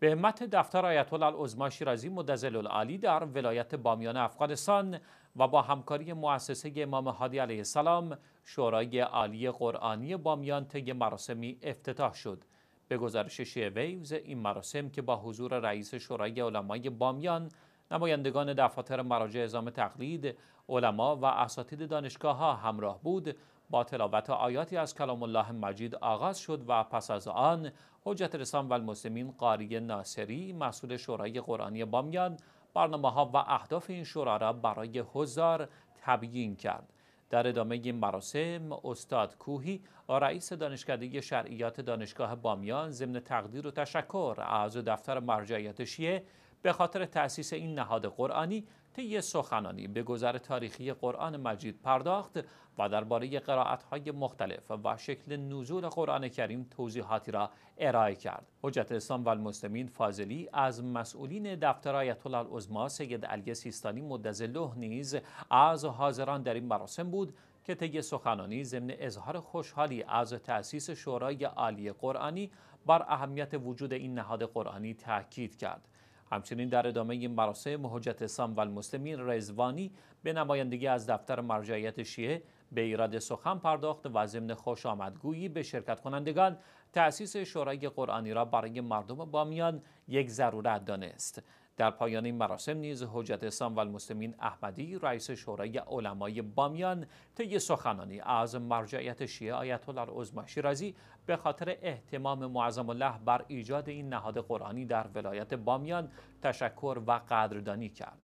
به همت دفتر آیت الله العظما شیرازی مدظل در ولایت بامیان افغانستان و با همکاری مؤسسه امام هادی علیه السلام شورای عالی قرآنی بامیان طی مراسمی افتتاح شد به گزارش ویوز این مراسم که با حضور رئیس شورای علمای بامیان نمایندگان دفاتر مراجع اعزام تقلید علما و اساتید دانشگاه ها همراه بود با تلاوت آیاتی از کلام الله مجید آغاز شد و پس از آن حجت رسان و المسلمین قاری ناصری مسئول شورای قرآنی بامیان برنامه ها و اهداف این شورا را برای هزار تبیین کرد در ادامه این مراسم استاد کوهی رئیس دانشکده شرعیات دانشگاه بامیان ضمن تقدیر و تشکر از دفتر مرجعیت شیعه به خاطر تأسیس این نهاد قرآنی طی سخنانی به گذر تاریخی قرآن مجید پرداخت و درباره قرائت‌های مختلف و شکل نزول قرآن کریم توضیحاتی را ارائه کرد. حجت اسلام و المسلمین فاضلی از مسئولین دفتر آیت الله العظما سید علی سیستانی مدظله نیز از حاضران در این مراسم بود که طی سخنانی ضمن اظهار خوشحالی از تأسیس شورای عالی قرآنی بر اهمیت وجود این نهاد قرآنی تاکید کرد. همچنین در ادامه این مراسم حجت اسلام و المسلمین رزوانی به نمایندگی از دفتر مرجعیت شیعه به ایراد سخن پرداخت و ضمن خوش آمدگویی به شرکت کنندگان تأسیس شورای قرآنی را برای مردم بامیان یک ضرورت دانست در پایان این مراسم نیز حجت اسلام و احمدی رئیس شورای علمای بامیان طی سخنانی از مرجعیت شیعه آیت الله عظما شیرازی به خاطر احتمام معظم الله بر ایجاد این نهاد قرآنی در ولایت بامیان تشکر و قدردانی کرد